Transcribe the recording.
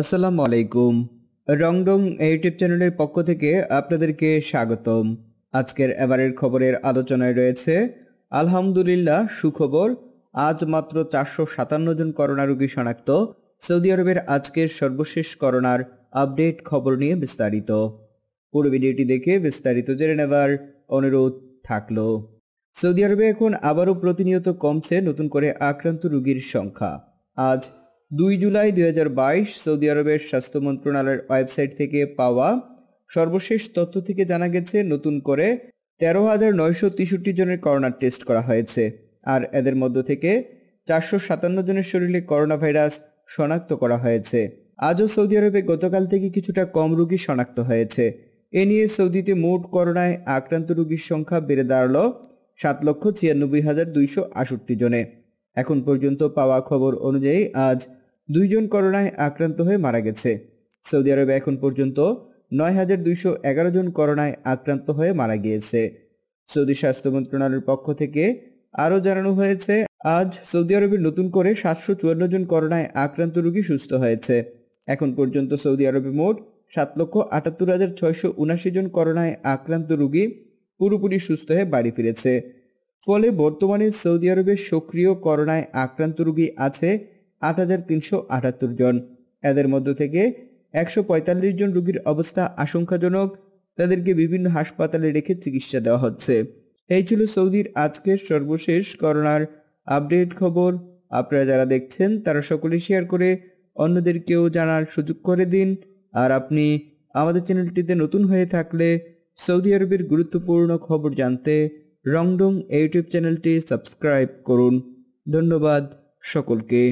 আসসালামু আলাইকুম রংডং ইউটিউব চ্যানেলের পক্ষ থেকে আপনাদেরকে স্বাগতম আজকের এবারের খবরের আলোচনায় রয়েছে আলহামদুলিল্লাহ সুখবর আজ মাত্র চারশো সাতান্ন জন করোনা রোগী শনাক্ত সৌদি আরবের আজকের সর্বশেষ করোনার আপডেট খবর নিয়ে বিস্তারিত পুরো ভিডিওটি দেখে বিস্তারিত জেনে নেবার অনুরোধ থাকলো সৌদি আরবে এখন আবারও প্রতিনিয়ত কমছে নতুন করে আক্রান্ত রুগীর সংখ্যা আজ দুই জুলাই দুই সৌদি আরবের স্বাস্থ্য মন্ত্রণালয়ের ওয়েবসাইট থেকে পাওয়া সর্বশেষ তথ্য থেকে জানা গেছে নতুন করে তেরো হাজার নয়শো তেষট্টি জনের করোনার টেস্ট করা হয়েছে আর এদের মধ্য থেকে চারশো সাতান্ন জনের শরীরে করোনা ভাইরাস শনাক্ত করা হয়েছে আজও সৌদি আরবে গতকাল থেকে কিছুটা কম রুগী শনাক্ত হয়েছে এ নিয়ে সৌদিতে মোট করোনায় আক্রান্ত রুগীর সংখ্যা বেড়ে দাঁড়াল সাত লক্ষ ছিয়ানব্বই হাজার দুইশো আষট্টি জনে এখন পর্যন্ত পাওয়া খবর অনুযায়ী আজ দুইজন করোনায় আক্রান্ত হয়ে মারা গেছে সৌদি আরবে এখন পর্যন্ত নয় হাজার দুইশো এগারো জন করোনায় আক্রান্ত হয়ে মারা গিয়েছে সৌদি স্বাস্থ্য মন্ত্রণালয়ের পক্ষ থেকে আরও জানানো হয়েছে আজ সৌদি আরবের নতুন করে সাতশো চুয়ান্ন জন করোনায় আক্রান্ত রোগী সুস্থ হয়েছে এখন পর্যন্ত সৌদি আরবে মোট সাত লক্ষ আটাত্তর হাজার ছয়শো উনাশি জন করোনায় আক্রান্ত রোগী পুরোপুরি সুস্থ হয়ে বাড়ি ফিরেছে ফলে বর্তমানে সৌদি আরবে সক্রিয় করোনায় আক্রান্ত রোগী আছে আট হাজার তিনশো আটাত্তর জন এদের মধ্য থেকে একশো পঁয়তাল্লিশ জন রুগীর অবস্থা আশঙ্কাজনক তাদেরকে বিভিন্ন হাসপাতালে রেখে চিকিৎসা দেওয়া হচ্ছে এই ছিল সৌদির আজকের সর্বশেষ করোনার আপডেট খবর আপনারা যারা দেখছেন তারা সকলে শেয়ার করে অন্যদেরকেও জানার সুযোগ করে দিন আর আপনি আমাদের চ্যানেলটিতে নতুন হয়ে থাকলে সৌদি আরবের গুরুত্বপূর্ণ খবর জানতে রংডং ইউটিউব চ্যানেলটি সাবস্ক্রাইব করুন ধন্যবাদ সকলকে